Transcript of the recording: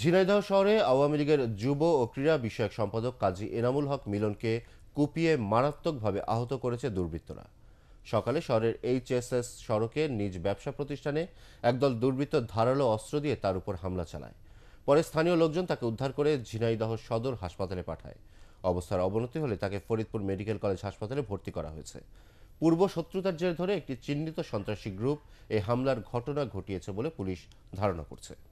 ঝিনাইদহ শহরে আওয়ামী লীগের যুব ও ক্রীড়া বিষয়ক সম্পাদক কাজী এনামুল হক মিলনকে কুপিয়ে মারাত্মকভাবে আহত করেছে দুর্বৃত্তরা সকালে শহরের এইচএসএস সড়কে নিজ ব্যবসা প্রতিষ্ঠানে একদল দুর্বৃত্ত ধারালো অস্ত্র দিয়ে তার উপর হামলা চালায় পরে স্থানীয় লোকজন তাকে উদ্ধার করে ঝিনাইদহ সদর হাসপাতালে পাঠায় অবস্থার অবনতি হলে তাকে ফরিদপুর মেডিকেল কলেজ হাসপাতালে ভর্তি করা হয়েছে পূর্ব শত্রুতার জের ধরে একটি চিহ্নিত সন্ত্রাসী গ্রুপ এই হামলার ঘটনা ঘটিয়েছে বলে পুলিশ ধারণা করছে